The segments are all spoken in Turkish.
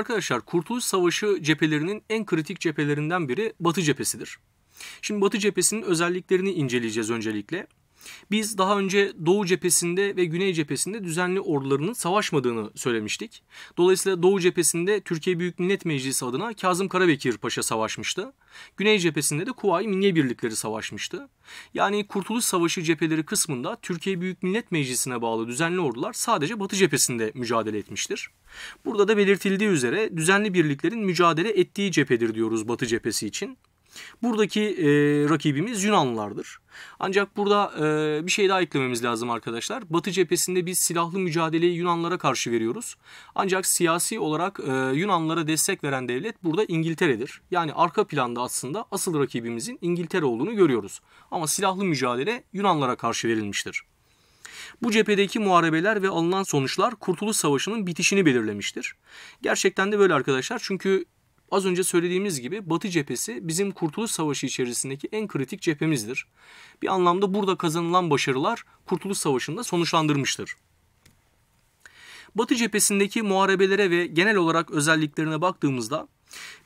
Arkadaşlar Kurtuluş Savaşı cephelerinin en kritik cephelerinden biri Batı cephesidir. Şimdi Batı cephesinin özelliklerini inceleyeceğiz öncelikle. Biz daha önce Doğu cephesinde ve Güney cephesinde düzenli ordularının savaşmadığını söylemiştik. Dolayısıyla Doğu cephesinde Türkiye Büyük Millet Meclisi adına Kazım Karabekir Paşa savaşmıştı. Güney cephesinde de Kuvayi Milliye Birlikleri savaşmıştı. Yani Kurtuluş Savaşı cepheleri kısmında Türkiye Büyük Millet Meclisi'ne bağlı düzenli ordular sadece Batı cephesinde mücadele etmiştir. Burada da belirtildiği üzere düzenli birliklerin mücadele ettiği cephedir diyoruz Batı cephesi için. Buradaki e, rakibimiz Yunanlılardır. Ancak burada e, bir şey daha eklememiz lazım arkadaşlar. Batı cephesinde biz silahlı mücadeleyi Yunanlara karşı veriyoruz. Ancak siyasi olarak e, Yunanlara destek veren devlet burada İngiltere'dir. Yani arka planda aslında asıl rakibimizin İngiltere olduğunu görüyoruz. Ama silahlı mücadele Yunanlara karşı verilmiştir. Bu cephedeki muharebeler ve alınan sonuçlar Kurtuluş Savaşı'nın bitişini belirlemiştir. Gerçekten de böyle arkadaşlar çünkü Az önce söylediğimiz gibi Batı cephesi bizim Kurtuluş Savaşı içerisindeki en kritik cephemizdir. Bir anlamda burada kazanılan başarılar Kurtuluş Savaşı'nda sonuçlandırmıştır. Batı cephesindeki muharebelere ve genel olarak özelliklerine baktığımızda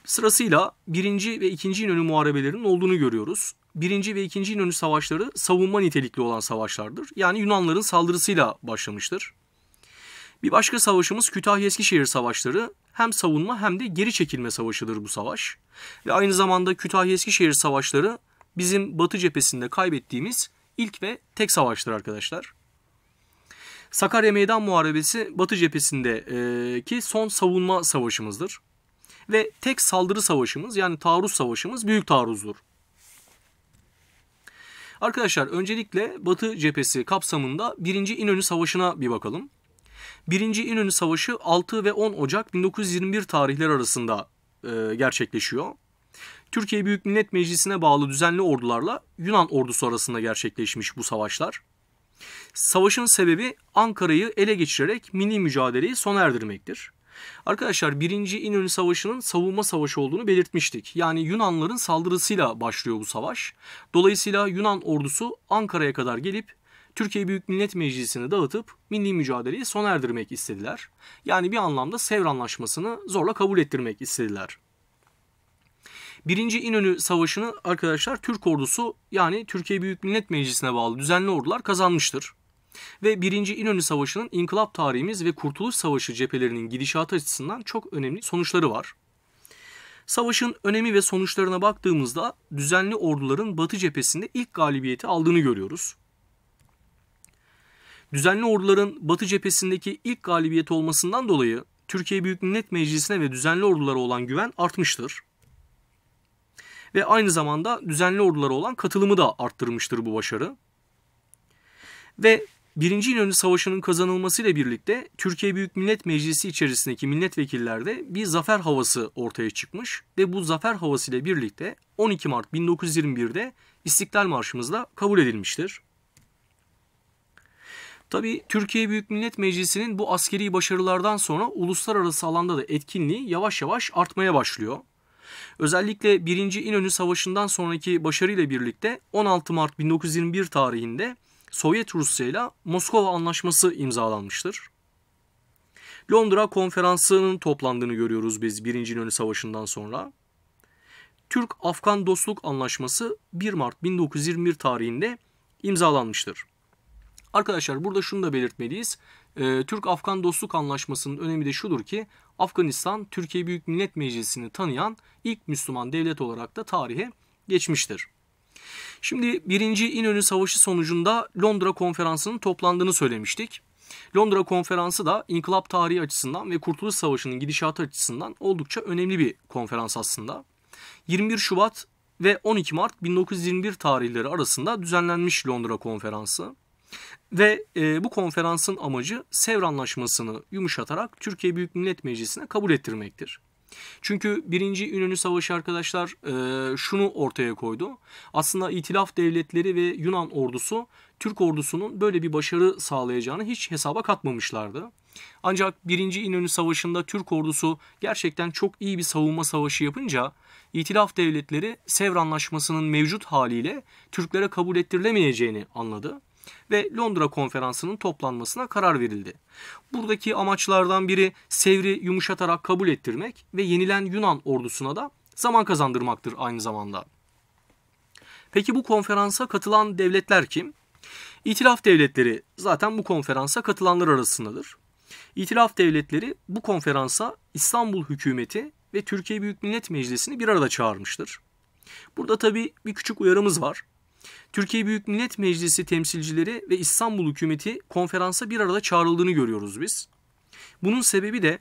sırasıyla 1. ve 2. İnönü muharebelerinin olduğunu görüyoruz. 1. ve 2. İnönü savaşları savunma nitelikli olan savaşlardır. Yani Yunanların saldırısıyla başlamıştır. Bir başka savaşımız Kütahya-Eskişehir savaşları. Hem savunma hem de geri çekilme savaşıdır bu savaş. Ve aynı zamanda Kütahya-Eskişehir savaşları bizim Batı cephesinde kaybettiğimiz ilk ve tek savaştır arkadaşlar. Sakarya Meydan Muharebesi Batı cephesindeki e, son savunma savaşımızdır. Ve tek saldırı savaşımız yani taarruz savaşımız büyük taarruzdur. Arkadaşlar öncelikle Batı cephesi kapsamında 1. İnönü Savaşı'na bir bakalım. 1. İnönü Savaşı 6 ve 10 Ocak 1921 tarihleri arasında e, gerçekleşiyor. Türkiye Büyük Millet Meclisi'ne bağlı düzenli ordularla Yunan ordusu arasında gerçekleşmiş bu savaşlar. Savaşın sebebi Ankara'yı ele geçirerek milli mücadeleyi sona erdirmektir. Arkadaşlar 1. İnönü Savaşı'nın savunma savaşı olduğunu belirtmiştik. Yani Yunanların saldırısıyla başlıyor bu savaş. Dolayısıyla Yunan ordusu Ankara'ya kadar gelip Türkiye Büyük Millet Meclisi'ni dağıtıp milli mücadeleyi sona erdirmek istediler. Yani bir anlamda Sevr Anlaşması'nı zorla kabul ettirmek istediler. Birinci İnönü Savaşı'nı arkadaşlar Türk ordusu yani Türkiye Büyük Millet Meclisi'ne bağlı düzenli ordular kazanmıştır. Ve Birinci İnönü Savaşı'nın inkılap tarihimiz ve Kurtuluş Savaşı cephelerinin gidişatı açısından çok önemli sonuçları var. Savaşın önemi ve sonuçlarına baktığımızda düzenli orduların Batı cephesinde ilk galibiyeti aldığını görüyoruz. Düzenli orduların Batı cephesindeki ilk galibiyeti olmasından dolayı Türkiye Büyük Millet Meclisi'ne ve düzenli ordulara olan güven artmıştır. Ve aynı zamanda düzenli ordulara olan katılımı da arttırmıştır bu başarı. Ve Birinci İnönü Savaşı'nın kazanılmasıyla birlikte Türkiye Büyük Millet Meclisi içerisindeki milletvekillerde bir zafer havası ortaya çıkmış ve bu zafer havası ile birlikte 12 Mart 1921'de İstiklal Marşımızla kabul edilmiştir. Tabi Türkiye Büyük Millet Meclisi'nin bu askeri başarılardan sonra uluslararası alanda da etkinliği yavaş yavaş artmaya başlıyor. Özellikle 1. İnönü Savaşı'ndan sonraki başarıyla birlikte 16 Mart 1921 tarihinde Sovyet Rusya ile Moskova Anlaşması imzalanmıştır. Londra Konferansı'nın toplandığını görüyoruz biz 1. İnönü Savaşı'ndan sonra. Türk-Afgan Dostluk Anlaşması 1 Mart 1921 tarihinde imzalanmıştır. Arkadaşlar burada şunu da belirtmeliyiz. E, Türk-Afgan Dostluk Anlaşması'nın önemi de şudur ki Afganistan Türkiye Büyük Millet Meclisi'ni tanıyan ilk Müslüman devlet olarak da tarihe geçmiştir. Şimdi 1. İnönü Savaşı sonucunda Londra Konferansı'nın toplandığını söylemiştik. Londra Konferansı da inkılap tarihi açısından ve Kurtuluş Savaşı'nın gidişatı açısından oldukça önemli bir konferans aslında. 21 Şubat ve 12 Mart 1921 tarihleri arasında düzenlenmiş Londra Konferansı. Ve e, bu konferansın amacı Sevr Anlaşması'nı yumuşatarak Türkiye Büyük Millet Meclisi'ne kabul ettirmektir. Çünkü birinci İnönü Savaşı arkadaşlar e, şunu ortaya koydu. Aslında İtilaf Devletleri ve Yunan ordusu Türk ordusunun böyle bir başarı sağlayacağını hiç hesaba katmamışlardı. Ancak 1. İnönü Savaşı'nda Türk ordusu gerçekten çok iyi bir savunma savaşı yapınca İtilaf devletleri Sevr Anlaşması'nın mevcut haliyle Türklere kabul ettirilemeyeceğini anladı ve Londra konferansının toplanmasına karar verildi. Buradaki amaçlardan biri Sevr'i yumuşatarak kabul ettirmek ve yenilen Yunan ordusuna da zaman kazandırmaktır aynı zamanda. Peki bu konferansa katılan devletler kim? İtilaf devletleri zaten bu konferansa katılanlar arasındadır. İtilaf devletleri bu konferansa İstanbul hükümeti ve Türkiye Büyük Millet Meclisi'ni bir arada çağırmıştır. Burada tabii bir küçük uyarımız var. Türkiye Büyük Millet Meclisi temsilcileri ve İstanbul hükümeti konferansa bir arada çağrıldığını görüyoruz biz. Bunun sebebi de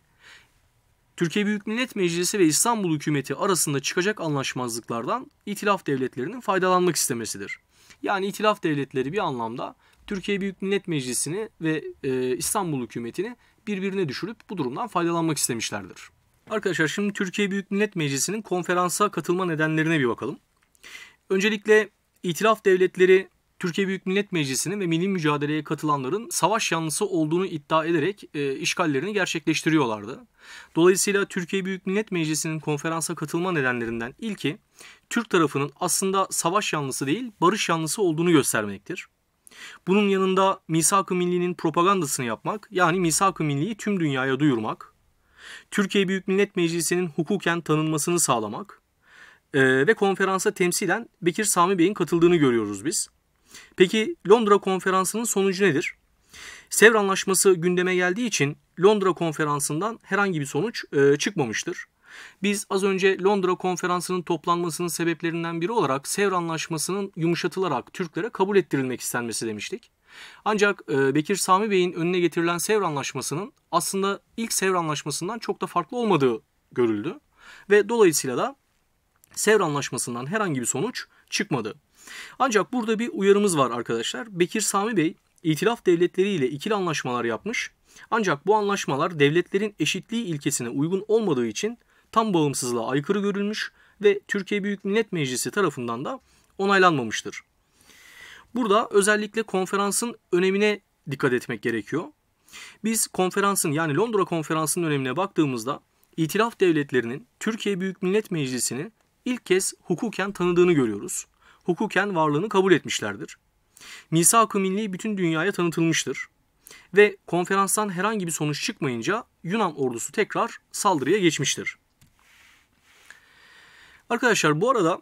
Türkiye Büyük Millet Meclisi ve İstanbul hükümeti arasında çıkacak anlaşmazlıklardan itilaf devletlerinin faydalanmak istemesidir. Yani itilaf devletleri bir anlamda Türkiye Büyük Millet Meclisi'ni ve e, İstanbul hükümetini birbirine düşürüp bu durumdan faydalanmak istemişlerdir. Arkadaşlar şimdi Türkiye Büyük Millet Meclisi'nin konferansa katılma nedenlerine bir bakalım. Öncelikle İtiraf devletleri Türkiye Büyük Millet Meclisi'nin ve milli mücadeleye katılanların savaş yanlısı olduğunu iddia ederek e, işgallerini gerçekleştiriyorlardı. Dolayısıyla Türkiye Büyük Millet Meclisi'nin konferansa katılma nedenlerinden ilki Türk tarafının aslında savaş yanlısı değil barış yanlısı olduğunu göstermektir. Bunun yanında Misak-ı Milli'nin propagandasını yapmak yani Misak-ı Milli'yi tüm dünyaya duyurmak, Türkiye Büyük Millet Meclisi'nin hukuken tanınmasını sağlamak, e, ve konferansa temsilen Bekir Sami Bey'in katıldığını görüyoruz biz. Peki Londra konferansının sonucu nedir? Sevr Anlaşması gündeme geldiği için Londra konferansından herhangi bir sonuç e, çıkmamıştır. Biz az önce Londra konferansının toplanmasının sebeplerinden biri olarak Sevr Anlaşması'nın yumuşatılarak Türklere kabul ettirilmek istenmesi demiştik. Ancak e, Bekir Sami Bey'in önüne getirilen Sevr Anlaşması'nın aslında ilk Sevr Anlaşması'ndan çok da farklı olmadığı görüldü. Ve dolayısıyla da Sevr Anlaşması'ndan herhangi bir sonuç çıkmadı. Ancak burada bir uyarımız var arkadaşlar. Bekir Sami Bey itilaf devletleriyle ikili anlaşmalar yapmış. Ancak bu anlaşmalar devletlerin eşitliği ilkesine uygun olmadığı için tam bağımsızlığa aykırı görülmüş ve Türkiye Büyük Millet Meclisi tarafından da onaylanmamıştır. Burada özellikle konferansın önemine dikkat etmek gerekiyor. Biz konferansın yani Londra konferansının önemine baktığımızda İtilaf devletlerinin Türkiye Büyük Millet Meclisi'nin ilk kez hukuken tanıdığını görüyoruz. Hukuken varlığını kabul etmişlerdir. Misak-ı bütün dünyaya tanıtılmıştır. Ve konferanstan herhangi bir sonuç çıkmayınca Yunan ordusu tekrar saldırıya geçmiştir. Arkadaşlar bu arada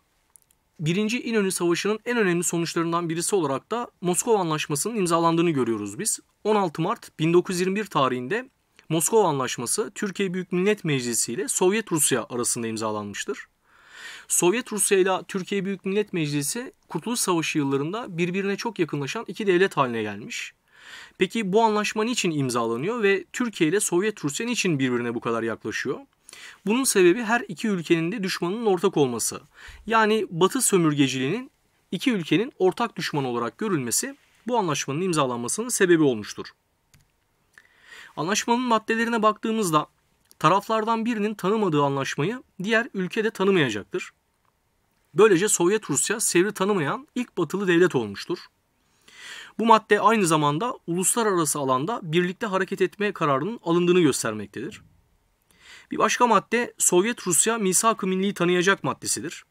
1. İnönü Savaşı'nın en önemli sonuçlarından birisi olarak da Moskova Anlaşması'nın imzalandığını görüyoruz biz. 16 Mart 1921 tarihinde Moskova Anlaşması Türkiye Büyük Millet Meclisi ile Sovyet Rusya arasında imzalanmıştır. Sovyet Rusya ile Türkiye Büyük Millet Meclisi Kurtuluş Savaşı yıllarında birbirine çok yakınlaşan iki devlet haline gelmiş. Peki bu anlaşma niçin imzalanıyor ve Türkiye ile Sovyet Rusya niçin birbirine bu kadar yaklaşıyor? Bunun sebebi her iki ülkenin de düşmanının ortak olması. Yani Batı sömürgeciliğinin iki ülkenin ortak düşman olarak görülmesi bu anlaşmanın imzalanmasının sebebi olmuştur. Anlaşmanın maddelerine baktığımızda taraflardan birinin tanımadığı anlaşmayı diğer ülkede tanımayacaktır. Böylece Sovyet Rusya sevri tanımayan ilk batılı devlet olmuştur. Bu madde aynı zamanda uluslararası alanda birlikte hareket etme kararının alındığını göstermektedir. Bir başka madde Sovyet Rusya misak-ı milliyi tanıyacak maddesidir.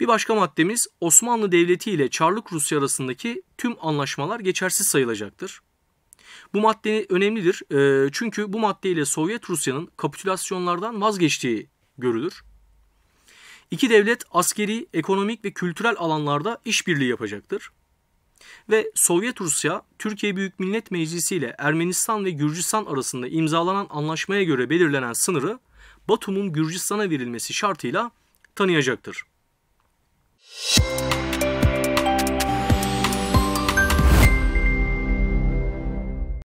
Bir başka maddemiz Osmanlı Devleti ile Çarlık Rusya arasındaki tüm anlaşmalar geçersiz sayılacaktır. Bu madde önemlidir çünkü bu madde ile Sovyet Rusya'nın kapitülasyonlardan vazgeçtiği görülür. İki devlet askeri, ekonomik ve kültürel alanlarda işbirliği yapacaktır. Ve Sovyet Rusya, Türkiye Büyük Millet Meclisi ile Ermenistan ve Gürcistan arasında imzalanan anlaşmaya göre belirlenen sınırı Batum'un Gürcistan'a verilmesi şartıyla tanıyacaktır. Müzik